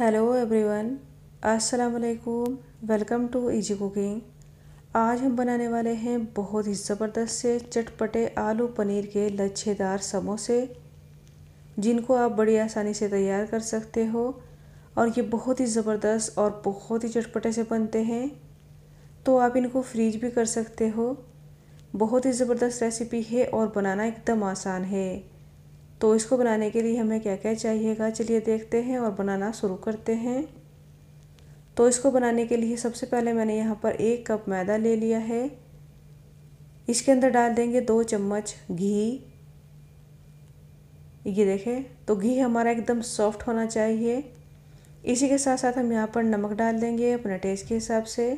hello everyone अस्सलाम वालेकुम welcome to easy cooking आज हम बनाने वाले हैं बहुत ही ज़बरदस्त से चटपटे आलू पनीर के लच्छेदार समोसे जिनको आप बड़ी आसानी से तैयार कर सकते हो और ये बहुत ही ज़बरदस्त और बहुत ही चटपटे से बनते हैं तो आप इनको फ्रीज भी कर सकते हो बहुत ही ज़बरदस्त रेसिपी है और बनाना एकदम आसान है तो इसको बनाने के लिए हमें क्या क्या चाहिएगा चलिए देखते हैं और बनाना शुरू करते हैं तो इसको बनाने के लिए सबसे पहले मैंने यहाँ पर एक कप मैदा ले लिया है इसके अंदर डाल देंगे दो चम्मच घी ये देखें तो घी हमारा एकदम सॉफ्ट होना चाहिए इसी के साथ साथ हम यहाँ पर नमक डाल देंगे अपने टेस्ट के हिसाब से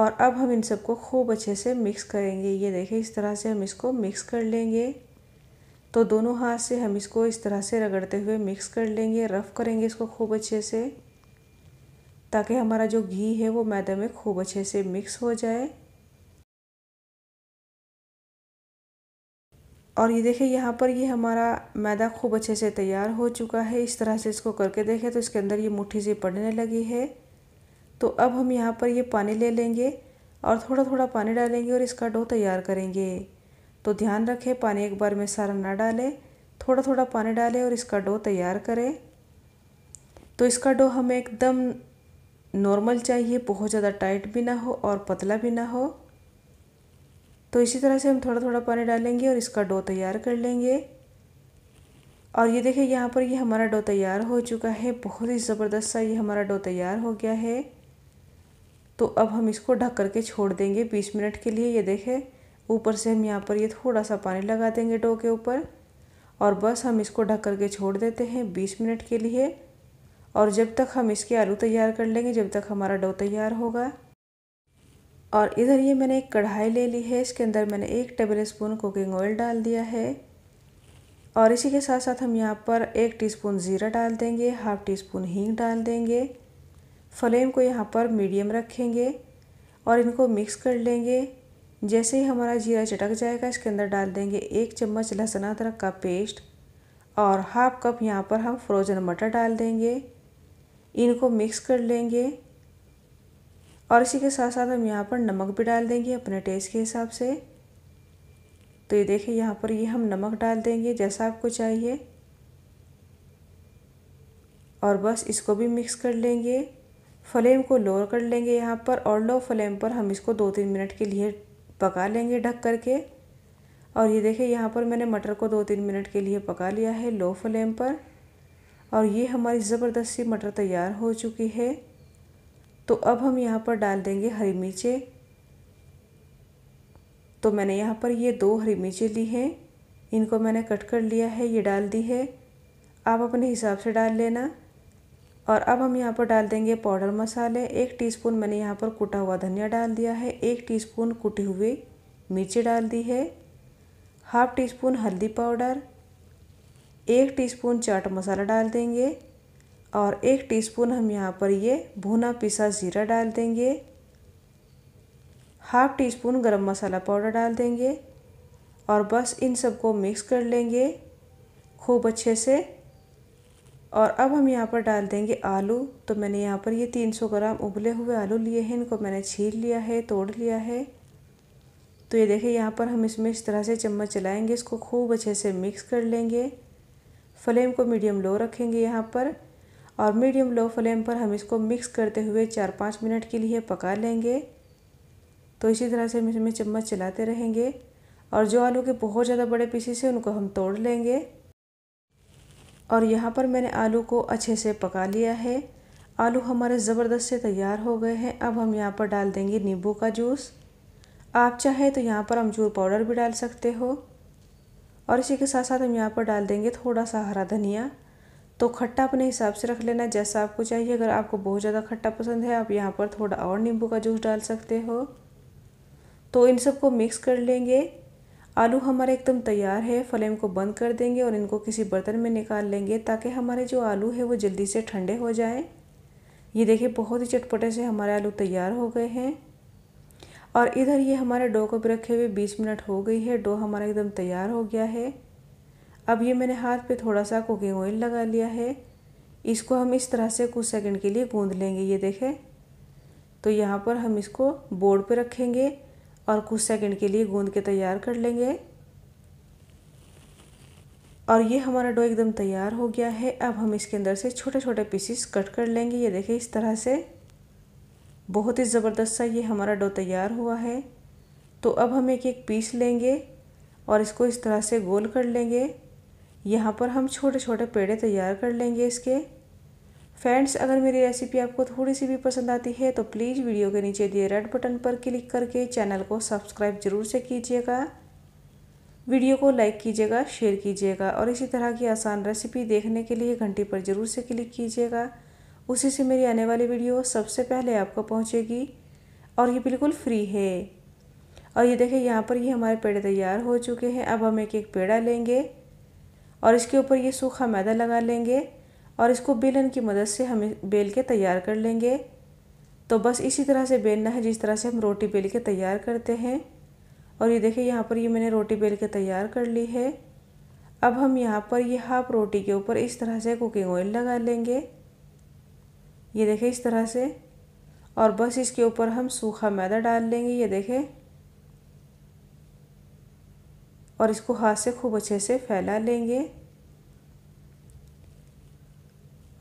और अब हम इन सबको खूब अच्छे से मिक्स करेंगे ये देखें इस तरह से हम इसको मिक्स कर लेंगे तो दोनों हाथ से हम इसको इस तरह से रगड़ते हुए मिक्स कर लेंगे रफ़ करेंगे इसको खूब अच्छे से ताकि हमारा जो घी है वो मैदे में खूब अच्छे से मिक्स हो जाए और ये देखिए यहाँ पर ये हमारा मैदा खूब अच्छे से तैयार हो चुका है इस तरह से इसको करके देखें तो इसके अंदर ये मुट्ठी से पड़ने लगी है तो अब हम यहाँ पर ये पानी ले लेंगे और थोड़ा थोड़ा पानी डालेंगे और इसका डो तैयार करेंगे तो ध्यान रखें पानी एक बार में सारा ना डालें थोड़ा थोड़ा पानी डालें और इसका डो तैयार करें तो इसका डो हमें एकदम नॉर्मल चाहिए बहुत ज़्यादा टाइट भी ना हो और पतला भी ना हो तो इसी तरह से हम थोड़ा थोड़ा पानी डालेंगे और इसका डो तैयार कर लेंगे और ये देखिए यहाँ पर ये हमारा डो तैयार हो चुका है बहुत ही ज़बरदस्त सा ये हमारा डो तैयार हो गया है तो अब हम इसको ढक करके छोड़ देंगे बीस मिनट के लिए ये देखें ऊपर से हम यहाँ पर ये थोड़ा सा पानी लगा देंगे डो के ऊपर और बस हम इसको ढक करके छोड़ देते हैं बीस मिनट के लिए और जब तक हम इसके आलू तैयार कर लेंगे जब तक हमारा डो तैयार होगा और इधर ये मैंने एक कढ़ाई ले ली है इसके अंदर मैंने एक टेबल स्पून कुकिंग ऑयल डाल दिया है और इसी के साथ साथ हम यहाँ पर एक टीस्पून ज़ीरा डाल देंगे हाफ़ टी स्पून हींग डाल देंगे फ्लेम को यहाँ पर मीडियम रखेंगे और इनको मिक्स कर लेंगे जैसे ही हमारा जीरा चटक जाएगा इसके अंदर डाल देंगे एक चम्मच लहसुन अदरक का पेस्ट और हाफ कप यहाँ पर हम फ्रोज़न मटर डाल देंगे इनको मिक्स कर लेंगे और इसी के साथ साथ हम यहाँ पर नमक भी डाल देंगे अपने टेस्ट के हिसाब से तो ये देखिए यहाँ पर ये हम नमक डाल देंगे जैसा आपको चाहिए और बस इसको भी मिक्स कर लेंगे फ्लेम को लोअर कर लेंगे यहाँ पर और लो फ्लेम पर हम इसको दो तीन मिनट के लिए पका लेंगे ढक करके और ये देखिए यहाँ पर मैंने मटर को दो तीन मिनट के लिए पका लिया है लो फ्लेम पर और ये हमारी ज़बरदस्ती मटर तैयार हो चुकी है तो अब हम यहाँ पर डाल देंगे हरी मिर्चें तो मैंने यहाँ पर ये दो हरी मिर्चें ली हैं इनको मैंने कट कर लिया है ये डाल दी है आप अपने हिसाब से डाल लेना और अब हम यहाँ पर डाल देंगे पाउडर मसाले एक टीस्पून मैंने यहाँ पर कुटा हुआ धनिया डाल दिया है एक टीस्पून कुटी हुई मिर्ची डाल दी है हाफ टी स्पून हल्दी पाउडर एक टीस्पून चाट मसाला डाल देंगे और एक टीस्पून हम यहाँ पर ये भुना पिसा ज़ीरा डाल देंगे हाफ टी स्पून गर्म मसाला पाउडर डाल देंगे और बस इन सबको मिक्स कर लेंगे खूब अच्छे से और अब हम यहाँ पर डाल देंगे आलू तो मैंने यहाँ पर ये 300 ग्राम उबले हुए आलू लिए हैं इनको मैंने छील लिया है तोड़ लिया है तो ये देखिए यहाँ पर हम इसमें इस तरह से चम्मच चलाएंगे इसको खूब अच्छे से मिक्स कर लेंगे फ्लेम को मीडियम लो रखेंगे यहाँ पर और मीडियम लो फ्लेम पर हम इसको मिक्स करते हुए चार पाँच मिनट के लिए पका लेंगे तो इसी तरह से हम इसमें चम्मच चलाते रहेंगे और जो आलू के बहुत ज़्यादा बड़े पीसेस हैं उनको हम तोड़ लेंगे और यहाँ पर मैंने आलू को अच्छे से पका लिया है आलू हमारे ज़बरदस्त से तैयार हो गए हैं अब हम यहाँ पर डाल देंगे नींबू का जूस आप चाहे तो यहाँ पर अमचूर पाउडर भी डाल सकते हो और इसी के साथ साथ हम यहाँ पर डाल देंगे थोड़ा सा हरा धनिया तो खट्टा अपने हिसाब से रख लेना जैसा आपको चाहिए अगर आपको बहुत ज़्यादा खट्टा पसंद है आप यहाँ पर थोड़ा और नींबू का जूस डाल सकते हो तो इन सबको मिक्स कर लेंगे आलू हमारे एकदम तैयार है फ्लेम को बंद कर देंगे और इनको किसी बर्तन में निकाल लेंगे ताकि हमारे जो आलू है वो जल्दी से ठंडे हो जाए ये देखिए बहुत ही चटपटे से हमारे आलू तैयार हो गए हैं और इधर ये हमारे डो को भी रखे हुए बीस मिनट हो गई है डो हमारा एकदम तैयार हो गया है अब ये मैंने हाथ पे थोड़ा सा कुकिंग ऑयल लगा लिया है इसको हम इस तरह से कुछ सेकंड के लिए गूंद लेंगे ये देखें तो यहाँ पर हम इसको बोर्ड पे रखेंगे और कुछ सेकंड के लिए गूंद के तैयार कर लेंगे और ये हमारा डो एकदम तैयार हो गया है अब हम इसके अंदर से छोटे छोटे पीसीस कट कर लेंगे ये देखें इस तरह से बहुत ही ज़बरदस्त सा ये हमारा डो तैयार हुआ है तो अब हम एक एक पीस लेंगे और इसको इस तरह से गोल कर लेंगे यहाँ पर हम छोटे छोटे पेड़े तैयार कर लेंगे इसके फ्रेंड्स अगर मेरी रेसिपी आपको थोड़ी सी भी पसंद आती है तो प्लीज़ वीडियो के नीचे दिए रेड बटन पर क्लिक करके चैनल को सब्सक्राइब ज़रूर से कीजिएगा वीडियो को लाइक कीजिएगा शेयर कीजिएगा और इसी तरह की आसान रेसिपी देखने के लिए घंटी पर ज़रूर से क्लिक कीजिएगा उसी से मेरी आने वाली वीडियो सबसे पहले आपको पहुँचेगी और ये बिल्कुल फ्री है और ये देखें यहाँ पर ये हमारे पेड़ तैयार हो चुके हैं अब हम एक एक पेड़ा लेंगे और इसके ऊपर ये सूखा मैदा लगा लेंगे और इसको बेलन की मदद से हम बेल के तैयार कर लेंगे तो बस इसी तरह से बेलना है जिस तरह से हम रोटी बेल के तैयार करते हैं और ये देखिए यहाँ पर ये मैंने रोटी बेल के तैयार कर ली है अब हम यहाँ पर ये हाफ रोटी के ऊपर इस तरह से कुकिंग ऑयल लगा लेंगे ये देखें इस तरह से और बस इसके ऊपर हम सूखा मैदा डाल लेंगे ये देखें और इसको हाथ से खूब अच्छे से फैला लेंगे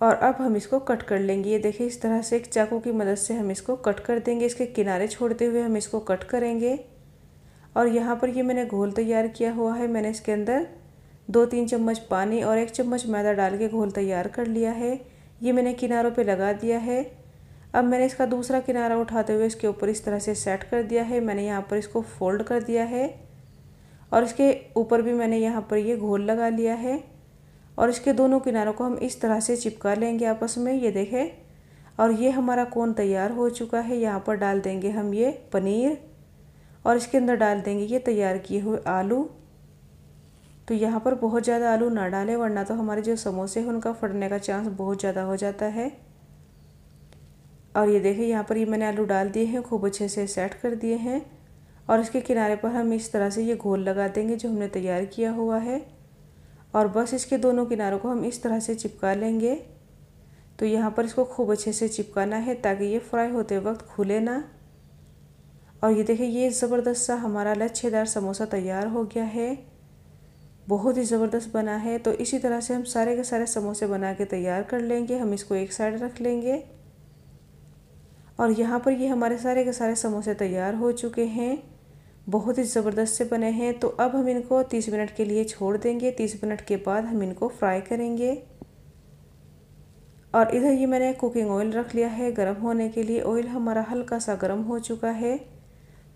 और अब हम इसको कट कर लेंगे ये देखिए इस तरह से एक चाकू की मदद से हम इसको कट कर देंगे इसके किनारे छोड़ते हुए हम इसको कट करेंगे और यहाँ पर ये मैंने घोल तैयार किया हुआ है मैंने इसके अंदर दो तीन चम्मच पानी और एक चम्मच मैदा डाल के घोल तैयार कर लिया है ये मैंने किनारों पे लगा दिया है अब मैंने इसका दूसरा किनारा उठाते हुए इसके ऊपर इस तरह से सेट कर दिया है मैंने यहाँ पर इसको फोल्ड कर दिया है और इसके ऊपर भी मैंने यहाँ पर ये घोल लगा लिया है और इसके दोनों किनारों को हम इस तरह से चिपका लेंगे आपस में ये देखें और ये हमारा कोन तैयार हो चुका है यहाँ पर डाल देंगे हम ये पनीर और इसके अंदर डाल देंगे ये तैयार किए हुए आलू तो यहाँ पर बहुत ज़्यादा आलू ना डालें वरना तो हमारे जो समोसे हैं उनका फटने का चांस बहुत ज़्यादा हो जाता है और ये देखें यहाँ पर ये मैंने आलू डाल दिए हैं खूब अच्छे से सेट कर दिए हैं और इसके किनारे पर हम इस तरह से ये घोल लगा देंगे जो हमने तैयार किया हुआ है और बस इसके दोनों किनारों को हम इस तरह से चिपका लेंगे तो यहाँ पर इसको खूब अच्छे से चिपकाना है ताकि ये फ्राई होते वक्त खुले ना और ये देखिए ये ज़बरदस्त सा हमारा लच्छेदार समोसा तैयार हो गया है बहुत ही ज़बरदस्त बना है तो इसी तरह से हम सारे के सारे समोसे बना के तैयार कर लेंगे हम इसको एक साइड रख लेंगे और यहाँ पर ये हमारे सारे के सारे समोसे तैयार हो चुके हैं बहुत ही ज़बरदस्त से बने हैं तो अब हम इनको 30 मिनट के लिए छोड़ देंगे 30 मिनट के बाद हम इनको फ्राई करेंगे और इधर ये मैंने कुकिंग ऑयल रख लिया है गर्म होने के लिए ऑयल हमारा हल्का सा गर्म हो चुका है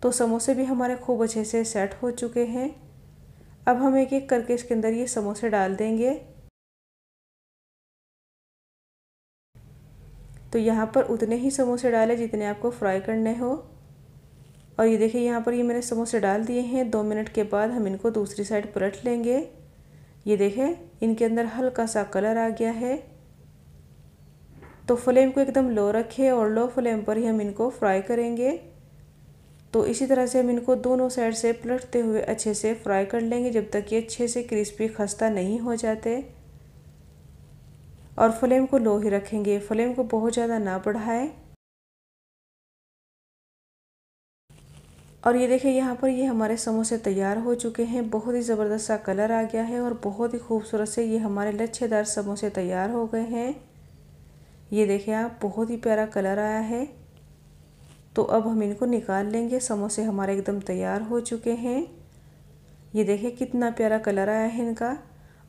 तो समोसे भी हमारे खूब अच्छे से सेट हो चुके हैं अब हम एक एक करके इसके अंदर ये समोसे डाल देंगे तो यहाँ पर उतने ही समोसे डालें जितने आपको फ्राई करने हो और ये देखिए यहाँ पर ये मैंने समोसे डाल दिए हैं दो मिनट के बाद हम इनको दूसरी साइड पलट लेंगे ये देखें इनके अंदर हल्का सा कलर आ गया है तो फ्लेम को एकदम लो रखें और लो फ्लेम पर ही हम इनको फ्राई करेंगे तो इसी तरह से हम इनको दोनों साइड से पलटते हुए अच्छे से फ्राई कर लेंगे जब तक ये अच्छे से क्रिस्पी खस्ता नहीं हो जाते और फ्लेम को लो ही रखेंगे फ्लेम को बहुत ज़्यादा ना बढ़ाएं और ये देखिए यहाँ पर ये हमारे समोसे तैयार हो चुके हैं बहुत ही ज़बरदस्त सा कलर आ गया है और बहुत ही खूबसूरत से ये हमारे लच्छेदार समोसे तैयार हो गए हैं ये देखिए आप बहुत ही प्यारा कलर आया है तो अब हम इनको निकाल लेंगे समोसे हमारे एकदम तैयार हो चुके हैं ये देखिए कितना प्यारा कलर आया है इनका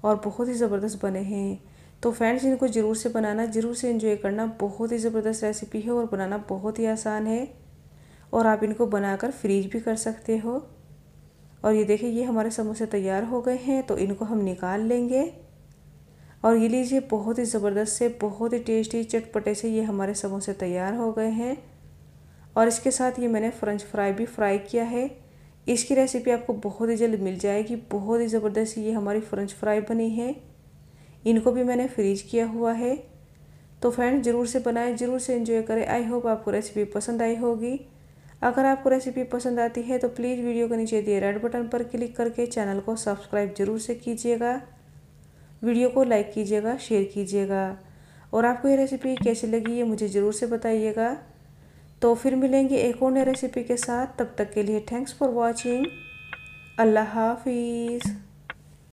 और बहुत ही ज़बरदस्त बने हैं तो फ्रेंड्स इनको ज़रूर से बनाना ज़रूर से इन्जॉय करना बहुत ही ज़बरदस्त रेसिपी है और बनाना बहुत ही आसान है और आप इनको बनाकर फ्रीज भी कर सकते हो और ये देखिए ये हमारे समोसे तैयार हो गए हैं तो इनको हम निकाल लेंगे और ये लीजिए बहुत ही ज़बरदस्त से बहुत ही टेस्टी चटपटे से ये हमारे समोसे तैयार हो गए हैं और इसके साथ ये मैंने फ्रेंच फ्राई भी फ्राई किया है इसकी रेसिपी आपको बहुत ही जल्द मिल जाएगी बहुत ही ज़बरदस्त ये हमारी फ्रेंच फ्राई बनी है इनको भी मैंने फ्रीज किया हुआ है तो फ्रेंड्स ज़रूर से बनाएं ज़रूर से इन्जॉय करें आई होप आपको रेसिपी पसंद आई होगी अगर आपको रेसिपी पसंद आती है तो प्लीज़ वीडियो के नीचे दिए रेड बटन पर क्लिक करके चैनल को सब्सक्राइब जरूर से कीजिएगा वीडियो को लाइक कीजिएगा शेयर कीजिएगा और आपको ये रेसिपी कैसी लगी ये मुझे ज़रूर से बताइएगा तो फिर मिलेंगे एक और नई रेसिपी के साथ तब तक के लिए थैंक्स फॉर वॉचिंग अल्लाह हाफिज़